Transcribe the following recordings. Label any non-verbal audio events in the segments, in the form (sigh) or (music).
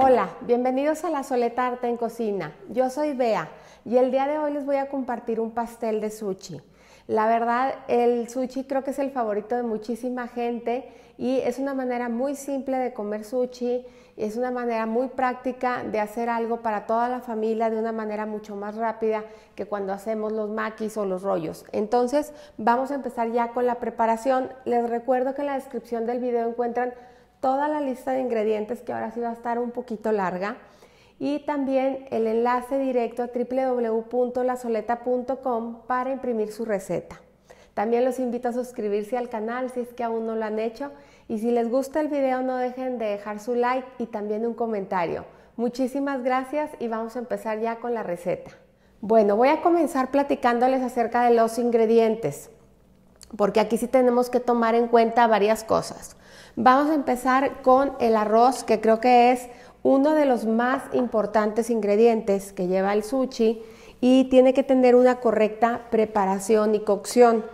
Hola, bienvenidos a la Soleta Arte en Cocina. Yo soy Bea y el día de hoy les voy a compartir un pastel de sushi. La verdad, el sushi creo que es el favorito de muchísima gente y es una manera muy simple de comer sushi, es una manera muy práctica de hacer algo para toda la familia de una manera mucho más rápida que cuando hacemos los maquis o los rollos. Entonces, vamos a empezar ya con la preparación. Les recuerdo que en la descripción del video encuentran toda la lista de ingredientes que ahora sí va a estar un poquito larga y también el enlace directo a www.lasoleta.com para imprimir su receta. También los invito a suscribirse al canal si es que aún no lo han hecho y si les gusta el video no dejen de dejar su like y también un comentario. Muchísimas gracias y vamos a empezar ya con la receta. Bueno, voy a comenzar platicándoles acerca de los ingredientes porque aquí sí tenemos que tomar en cuenta varias cosas. Vamos a empezar con el arroz, que creo que es uno de los más importantes ingredientes que lleva el sushi y tiene que tener una correcta preparación y cocción.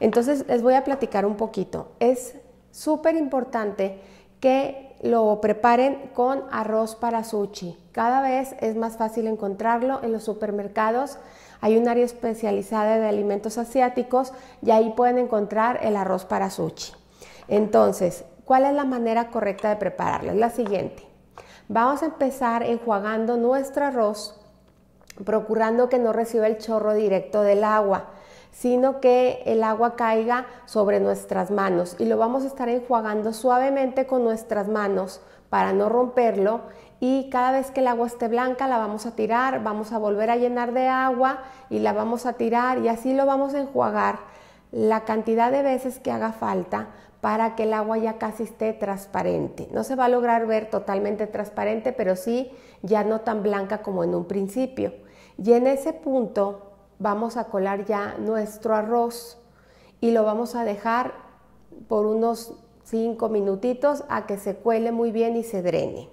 Entonces les voy a platicar un poquito. Es súper importante que lo preparen con arroz para sushi. Cada vez es más fácil encontrarlo en los supermercados hay un área especializada de alimentos asiáticos y ahí pueden encontrar el arroz para sushi. Entonces, ¿cuál es la manera correcta de prepararlo? Es la siguiente. Vamos a empezar enjuagando nuestro arroz, procurando que no reciba el chorro directo del agua sino que el agua caiga sobre nuestras manos y lo vamos a estar enjuagando suavemente con nuestras manos para no romperlo y cada vez que el agua esté blanca la vamos a tirar, vamos a volver a llenar de agua y la vamos a tirar y así lo vamos a enjuagar la cantidad de veces que haga falta para que el agua ya casi esté transparente. No se va a lograr ver totalmente transparente, pero sí ya no tan blanca como en un principio. Y en ese punto vamos a colar ya nuestro arroz y lo vamos a dejar por unos 5 minutitos a que se cuele muy bien y se drene.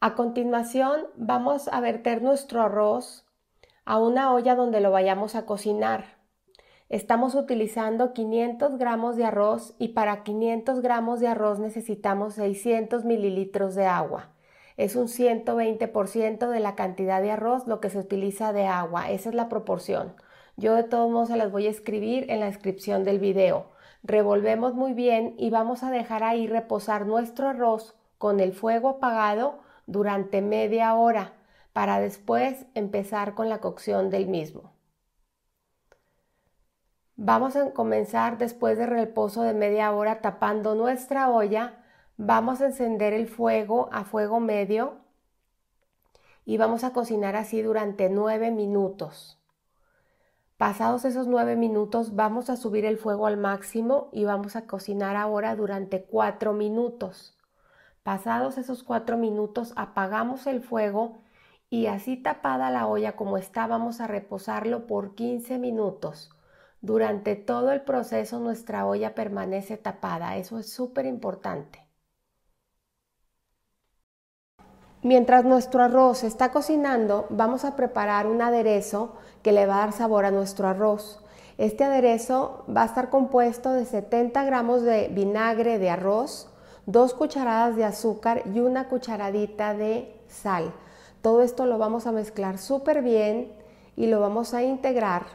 A continuación vamos a verter nuestro arroz a una olla donde lo vayamos a cocinar. Estamos utilizando 500 gramos de arroz y para 500 gramos de arroz necesitamos 600 mililitros de agua. Es un 120% de la cantidad de arroz lo que se utiliza de agua. Esa es la proporción. Yo de todos modos se las voy a escribir en la descripción del video. Revolvemos muy bien y vamos a dejar ahí reposar nuestro arroz con el fuego apagado durante media hora para después empezar con la cocción del mismo. Vamos a comenzar después del reposo de media hora tapando nuestra olla. Vamos a encender el fuego a fuego medio y vamos a cocinar así durante 9 minutos. Pasados esos nueve minutos vamos a subir el fuego al máximo y vamos a cocinar ahora durante 4 minutos. Pasados esos cuatro minutos apagamos el fuego y así tapada la olla como está vamos a reposarlo por 15 minutos. Durante todo el proceso nuestra olla permanece tapada, eso es súper importante. Mientras nuestro arroz está cocinando, vamos a preparar un aderezo que le va a dar sabor a nuestro arroz. Este aderezo va a estar compuesto de 70 gramos de vinagre de arroz, dos cucharadas de azúcar y una cucharadita de sal. Todo esto lo vamos a mezclar súper bien y lo vamos a integrar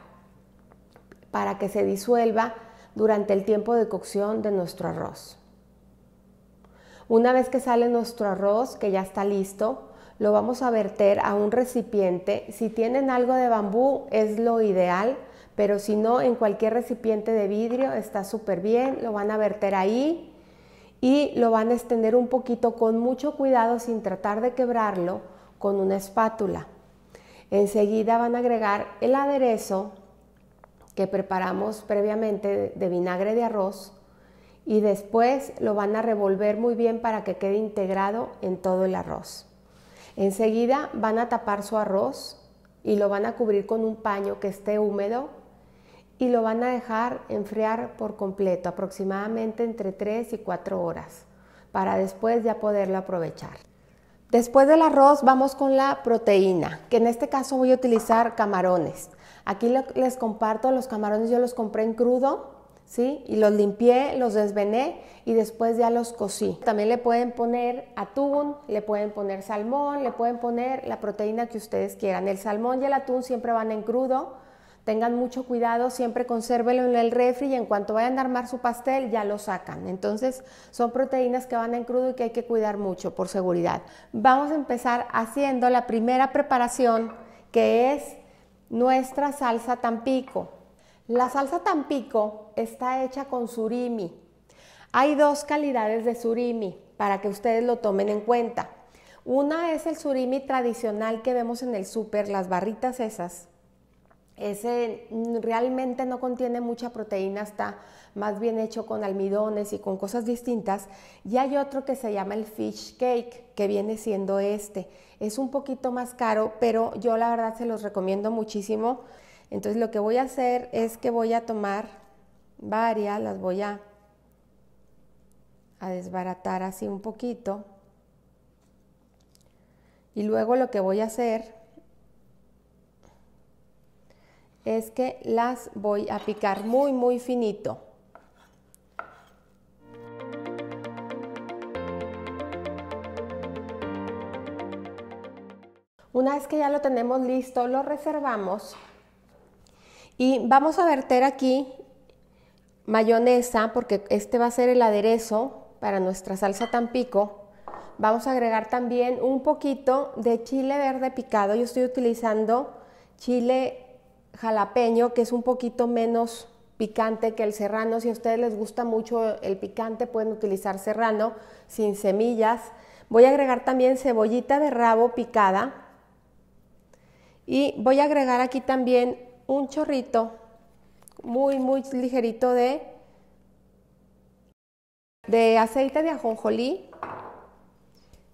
para que se disuelva durante el tiempo de cocción de nuestro arroz. Una vez que sale nuestro arroz, que ya está listo, lo vamos a verter a un recipiente. Si tienen algo de bambú es lo ideal, pero si no, en cualquier recipiente de vidrio está súper bien, lo van a verter ahí y lo van a extender un poquito con mucho cuidado sin tratar de quebrarlo con una espátula. Enseguida van a agregar el aderezo que preparamos previamente de vinagre de arroz y después lo van a revolver muy bien para que quede integrado en todo el arroz. Enseguida van a tapar su arroz y lo van a cubrir con un paño que esté húmedo y lo van a dejar enfriar por completo, aproximadamente entre 3 y 4 horas, para después ya poderlo aprovechar. Después del arroz vamos con la proteína, que en este caso voy a utilizar camarones. Aquí les comparto los camarones, yo los compré en crudo, ¿sí? Y los limpié, los desvené y después ya los cocí. También le pueden poner atún, le pueden poner salmón, le pueden poner la proteína que ustedes quieran. El salmón y el atún siempre van en crudo tengan mucho cuidado, siempre consérvelo en el refri y en cuanto vayan a armar su pastel ya lo sacan. Entonces son proteínas que van en crudo y que hay que cuidar mucho por seguridad. Vamos a empezar haciendo la primera preparación que es nuestra salsa tampico. La salsa tampico está hecha con surimi. Hay dos calidades de surimi para que ustedes lo tomen en cuenta. Una es el surimi tradicional que vemos en el súper, las barritas esas, ese realmente no contiene mucha proteína, está más bien hecho con almidones y con cosas distintas. Y hay otro que se llama el fish cake, que viene siendo este. Es un poquito más caro, pero yo la verdad se los recomiendo muchísimo. Entonces lo que voy a hacer es que voy a tomar varias, las voy a, a desbaratar así un poquito. Y luego lo que voy a hacer es que las voy a picar muy, muy finito. Una vez que ya lo tenemos listo, lo reservamos y vamos a verter aquí mayonesa porque este va a ser el aderezo para nuestra salsa tampico. Vamos a agregar también un poquito de chile verde picado. Yo estoy utilizando chile jalapeño, que es un poquito menos picante que el serrano. Si a ustedes les gusta mucho el picante, pueden utilizar serrano sin semillas. Voy a agregar también cebollita de rabo picada. Y voy a agregar aquí también un chorrito muy, muy ligerito de, de aceite de ajonjolí.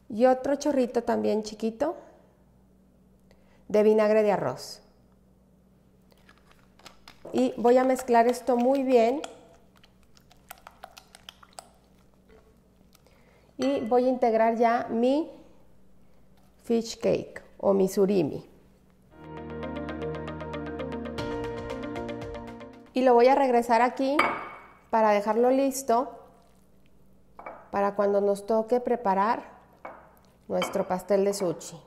Y otro chorrito también chiquito de vinagre de arroz y voy a mezclar esto muy bien y voy a integrar ya mi fish cake o mi surimi. Y lo voy a regresar aquí para dejarlo listo para cuando nos toque preparar nuestro pastel de sushi.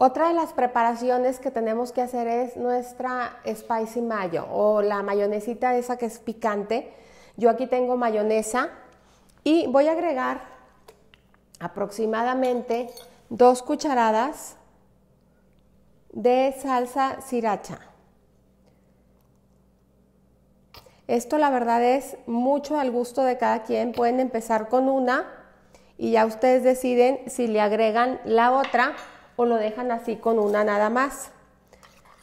Otra de las preparaciones que tenemos que hacer es nuestra spicy mayo o la mayonesita esa que es picante. Yo aquí tengo mayonesa y voy a agregar aproximadamente dos cucharadas de salsa sriracha. Esto la verdad es mucho al gusto de cada quien. Pueden empezar con una y ya ustedes deciden si le agregan la otra o lo dejan así con una nada más.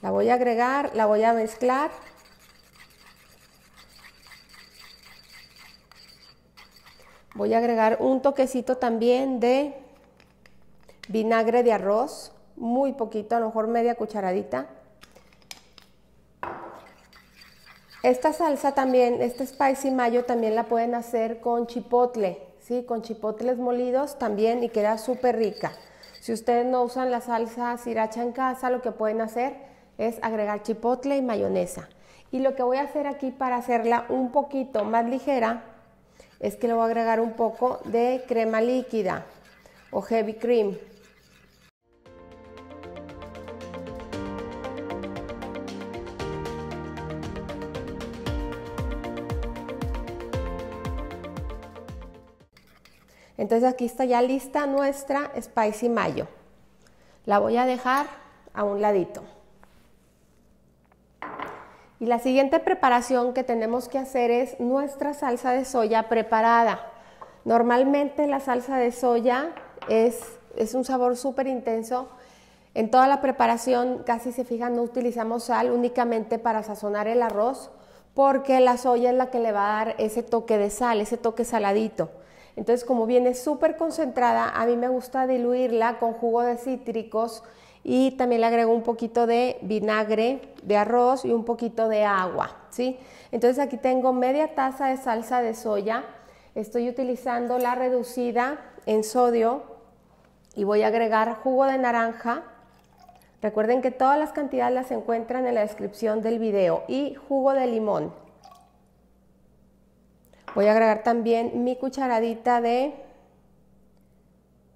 La voy a agregar, la voy a mezclar. Voy a agregar un toquecito también de vinagre de arroz, muy poquito, a lo mejor media cucharadita. Esta salsa también, este spicy mayo también la pueden hacer con chipotle, ¿sí? Con chipotles molidos también y queda súper rica. Si ustedes no usan la salsa sriracha en casa, lo que pueden hacer es agregar chipotle y mayonesa. Y lo que voy a hacer aquí para hacerla un poquito más ligera es que le voy a agregar un poco de crema líquida o heavy cream. Entonces aquí está ya lista nuestra spicy mayo. La voy a dejar a un ladito. Y la siguiente preparación que tenemos que hacer es nuestra salsa de soya preparada. Normalmente la salsa de soya es, un sabor súper intenso. En toda la preparación, casi se fijan, no utilizamos sal únicamente para sazonar el arroz, porque la soya es la que le va a dar ese toque de sal, ese toque saladito. Entonces, como viene súper concentrada, a mí me gusta diluirla con jugo de cítricos y también le agrego un poquito de vinagre de arroz y un poquito de agua, ¿sí? Entonces, aquí tengo media taza de salsa de soya. Estoy utilizando la reducida en sodio y voy a agregar jugo de naranja. Recuerden que todas las cantidades las encuentran en la descripción del video y jugo de limón. Voy a agregar también mi cucharadita de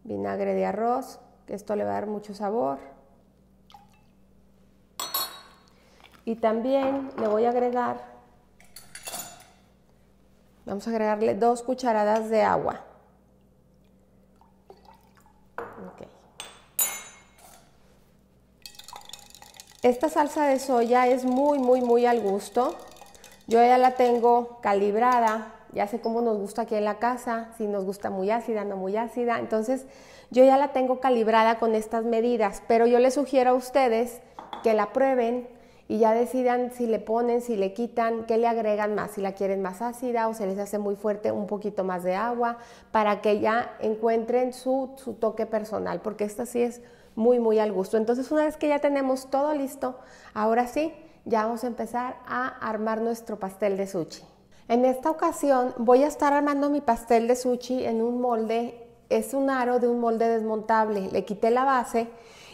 vinagre de arroz, que esto le va a dar mucho sabor. Y también le voy a agregar, vamos a agregarle dos cucharadas de agua. Esta salsa de soya es muy, muy, muy al gusto. Yo ya la tengo calibrada ya sé cómo nos gusta aquí en la casa, si nos gusta muy ácida, no muy ácida. Entonces yo ya la tengo calibrada con estas medidas, pero yo les sugiero a ustedes que la prueben y ya decidan si le ponen, si le quitan, qué le agregan más, si la quieren más ácida o se les hace muy fuerte un poquito más de agua, para que ya encuentren su, su toque personal, porque esta sí es muy, muy al gusto. Entonces una vez que ya tenemos todo listo, ahora sí, ya vamos a empezar a armar nuestro pastel de sushi. En esta ocasión voy a estar armando mi pastel de sushi en un molde, es un aro de un molde desmontable. Le quité la base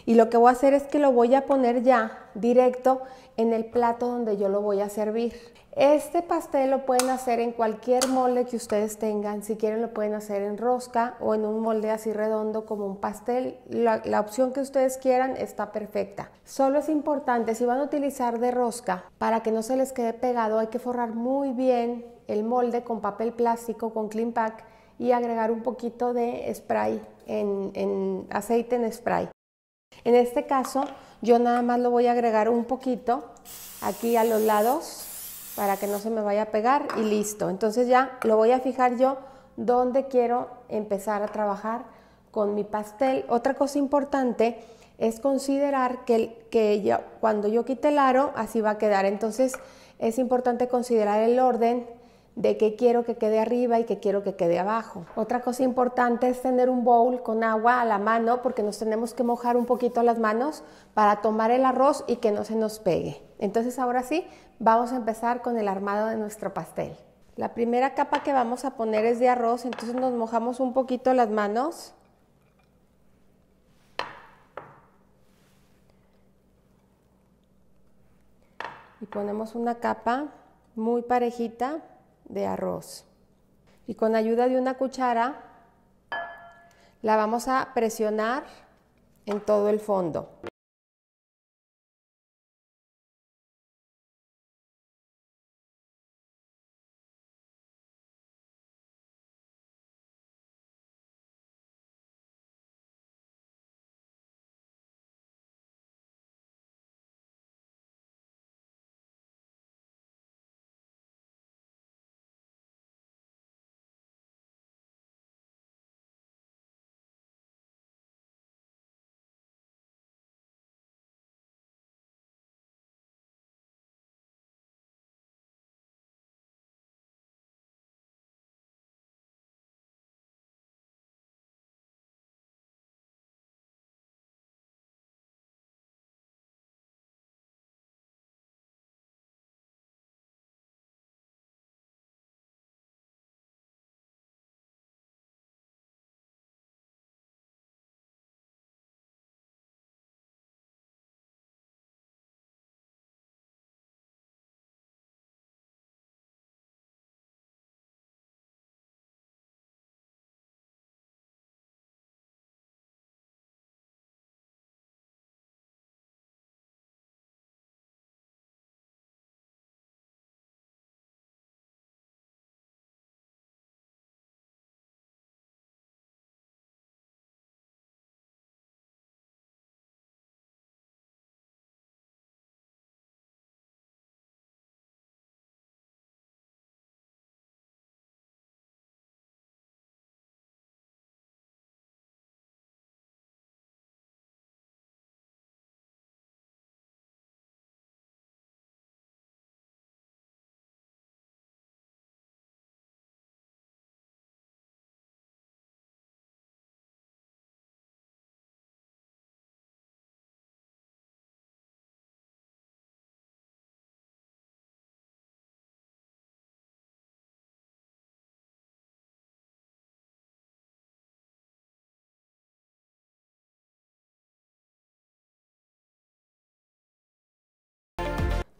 y lo que voy a hacer es que lo voy a poner ya directo en el plato donde yo lo voy a servir. Este pastel lo pueden hacer en cualquier molde que ustedes tengan. Si quieren lo pueden hacer en rosca o en un molde así redondo como un pastel. La, opción que ustedes quieran está perfecta. Solo es importante, si van a utilizar de rosca, para que no se les quede pegado, hay que forrar muy bien el molde con papel plástico, con clean pack y agregar un poquito de spray en aceite en spray. En este caso, yo nada más lo voy a agregar un poquito aquí a los lados para que no se me vaya a pegar y listo. Entonces ya lo voy a fijar yo donde quiero empezar a trabajar con mi pastel. Otra cosa importante es considerar que, cuando yo quite el aro, así va a quedar. Entonces es importante considerar el orden de qué quiero que quede arriba y qué quiero que quede abajo. Otra cosa importante es tener un bowl con agua a la mano porque nos tenemos que mojar un poquito las manos para tomar el arroz y que no se nos pegue. Entonces ahora sí, vamos a empezar con el armado de nuestro pastel. La primera capa que vamos a poner es de arroz, entonces nos mojamos un poquito las manos. Y ponemos una capa muy parejita de arroz. Y con ayuda de una cuchara la vamos a presionar en todo el fondo.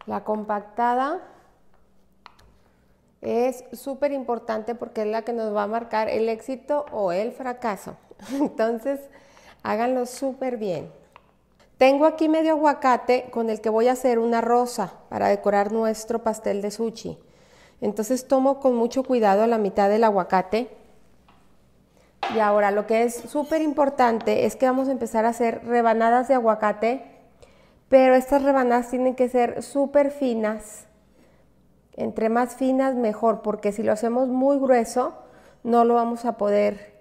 La compactada es súper importante porque es la que nos va a marcar el éxito o el fracaso. (laughs) Entonces, háganlo súper bien. Tengo aquí medio aguacate con el que voy a hacer una rosa para decorar nuestro pastel de sushi. Entonces tomo con mucho cuidado la mitad del aguacate. Y ahora lo que es súper importante es que vamos a empezar a hacer rebanadas de aguacate pero estas rebanadas tienen que ser súper finas. Entre más finas, mejor, porque si lo hacemos muy grueso, no lo vamos a poder,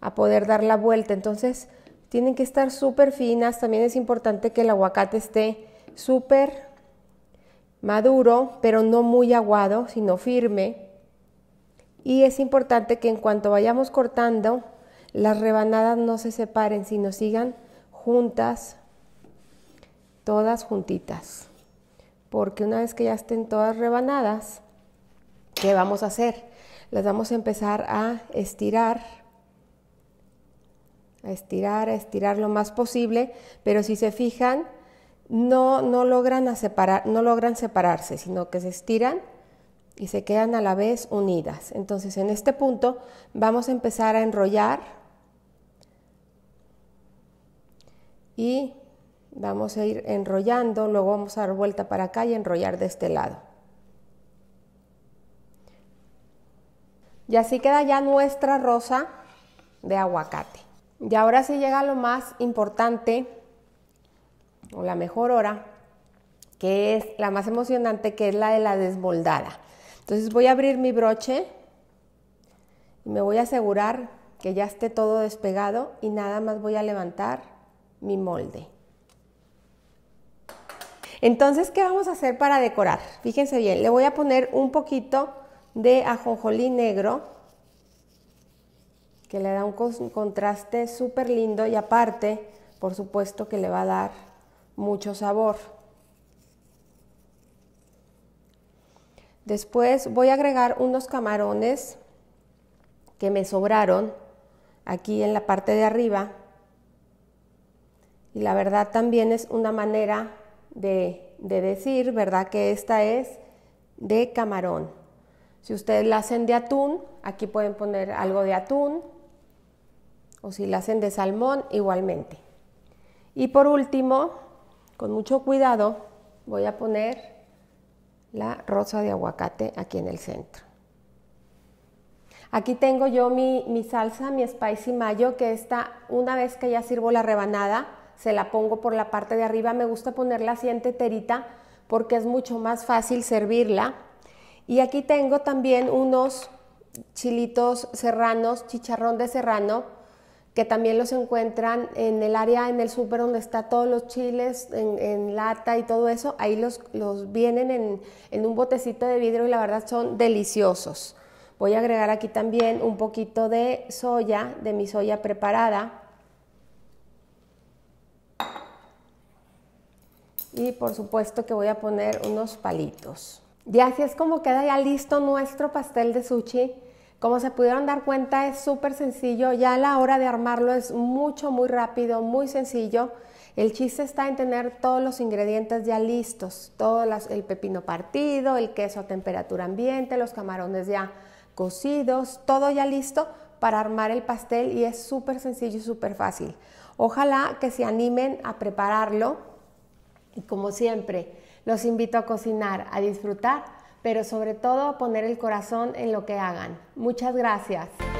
a poder dar la vuelta. Entonces, tienen que estar súper finas. También es importante que el aguacate esté súper maduro, pero no muy aguado, sino firme. Y es importante que en cuanto vayamos cortando, las rebanadas no se separen, sino sigan juntas todas juntitas. Porque una vez que ya estén todas rebanadas, ¿qué vamos a hacer? Las vamos a empezar a estirar, a estirar, a estirar lo más posible, pero si se fijan, no, no, logran, a separar, no logran separarse, sino que se estiran y se quedan a la vez unidas. Entonces en este punto vamos a empezar a enrollar y Vamos a ir enrollando, luego vamos a dar vuelta para acá y enrollar de este lado. Y así queda ya nuestra rosa de aguacate. Y ahora sí llega lo más importante, o la mejor hora, que es la más emocionante, que es la de la desmoldada. Entonces voy a abrir mi broche y me voy a asegurar que ya esté todo despegado y nada más voy a levantar mi molde. Entonces, ¿qué vamos a hacer para decorar? Fíjense bien, le voy a poner un poquito de ajonjolí negro, que le da un contraste súper lindo y aparte, por supuesto que le va a dar mucho sabor. Después voy a agregar unos camarones que me sobraron aquí en la parte de arriba. Y la verdad también es una manera de, decir, ¿verdad? Que esta es de camarón. Si ustedes la hacen de atún, aquí pueden poner algo de atún. O si la hacen de salmón, igualmente. Y por último, con mucho cuidado, voy a poner la rosa de aguacate aquí en el centro. Aquí tengo yo mi, mi salsa, mi spicy mayo, que está, una vez que ya sirvo la rebanada, se la pongo por la parte de arriba. Me gusta ponerla así en teterita porque es mucho más fácil servirla. Y aquí tengo también unos chilitos serranos, chicharrón de serrano, que también los encuentran en el área, en el súper donde está todos los chiles en, lata y todo eso. Ahí los, los vienen en, en un botecito de vidrio y la verdad son deliciosos. Voy a agregar aquí también un poquito de soya, de mi soya preparada. y por supuesto que voy a poner unos palitos. Y así es como queda ya listo nuestro pastel de sushi. Como se pudieron dar cuenta es súper sencillo, ya la hora de armarlo es mucho, muy rápido, muy sencillo. El chiste está en tener todos los ingredientes ya listos, todo el pepino partido, el queso a temperatura ambiente, los camarones ya cocidos, todo ya listo para armar el pastel y es súper sencillo y súper fácil. Ojalá que se animen a prepararlo y como siempre, los invito a cocinar, a disfrutar, pero sobre todo a poner el corazón en lo que hagan. Muchas gracias.